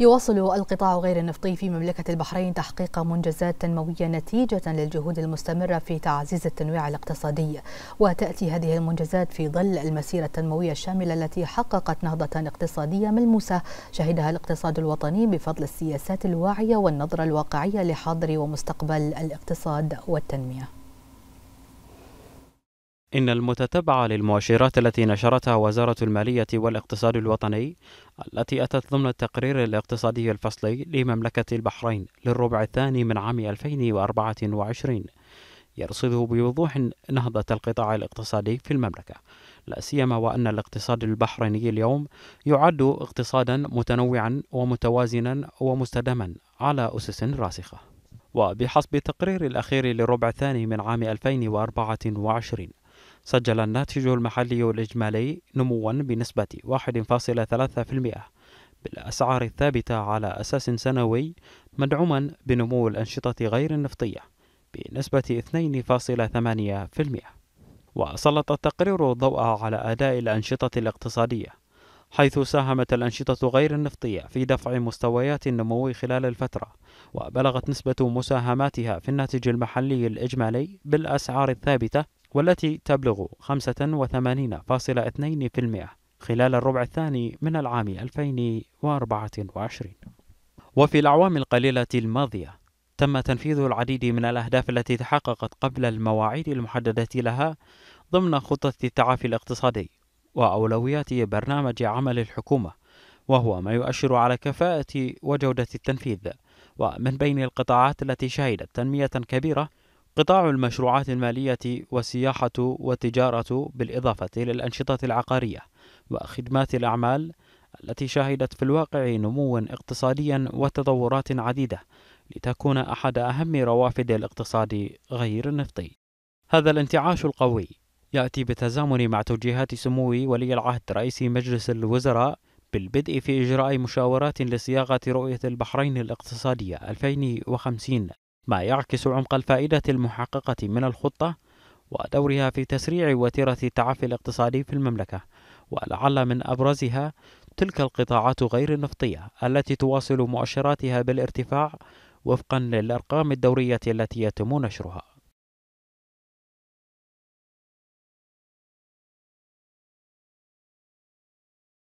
يواصل القطاع غير النفطي في مملكة البحرين تحقيق منجزات تنموية نتيجة للجهود المستمرة في تعزيز التنويع الاقتصادي وتأتي هذه المنجزات في ظل المسيرة التنموية الشاملة التي حققت نهضة اقتصادية ملموسة شهدها الاقتصاد الوطني بفضل السياسات الواعية والنظرة الواقعية لحاضر ومستقبل الاقتصاد والتنمية إن المتتبع للمؤشرات التي نشرتها وزارة المالية والاقتصاد الوطني التي أتت ضمن التقرير الاقتصادي الفصلي لمملكة البحرين للربع الثاني من عام 2024 يرصد بوضوح نهضة القطاع الاقتصادي في المملكة لا سيما وأن الاقتصاد البحريني اليوم يعد اقتصادا متنوعا ومتوازنا ومستداما على أسس راسخة وبحسب التقرير الأخير للربع الثاني من عام 2024 سجل الناتج المحلي الإجمالي نموا بنسبة 1.3% بالأسعار الثابتة على أساس سنوي مدعوما بنمو الأنشطة غير النفطية بنسبة 2.8% وسلط التقرير الضوء على أداء الأنشطة الاقتصادية حيث ساهمت الأنشطة غير النفطية في دفع مستويات النمو خلال الفترة وبلغت نسبة مساهماتها في الناتج المحلي الإجمالي بالأسعار الثابتة والتي تبلغ 85.2% خلال الربع الثاني من العام 2024 وفي الأعوام القليلة الماضية تم تنفيذ العديد من الأهداف التي تحققت قبل المواعيد المحددة لها ضمن خطة التعافي الاقتصادي وأولويات برنامج عمل الحكومة وهو ما يؤشر على كفاءة وجودة التنفيذ ومن بين القطاعات التي شهدت تنمية كبيرة قطاع المشروعات المالية والسياحة والتجارة بالإضافة إلى الأنشطة العقارية وخدمات الأعمال التي شهدت في الواقع نموا اقتصاديا وتطورات عديدة لتكون أحد أهم روافد الاقتصاد غير النفطي. هذا الانتعاش القوي يأتي بتزامن مع توجيهات سمو ولي العهد رئيس مجلس الوزراء بالبدء في إجراء مشاورات لصياغة رؤية البحرين الاقتصادية 2050 ما يعكس عمق الفائدة المحققة من الخطة ودورها في تسريع وتيرة التعافي الاقتصادي في المملكة ولعل من أبرزها تلك القطاعات غير النفطية التي تواصل مؤشراتها بالارتفاع وفقا للأرقام الدورية التي يتم نشرها